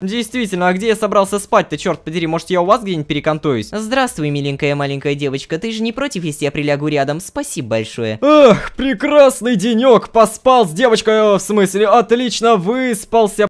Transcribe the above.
Действительно, а где я собрался спать-то, черт подери, может я у вас где-нибудь перекантуюсь? Здравствуй, миленькая маленькая девочка, ты же не против, если я прилягу рядом? Спасибо большое. Эх, прекрасный денек, поспал с девочкой, э, в смысле, отлично выспался.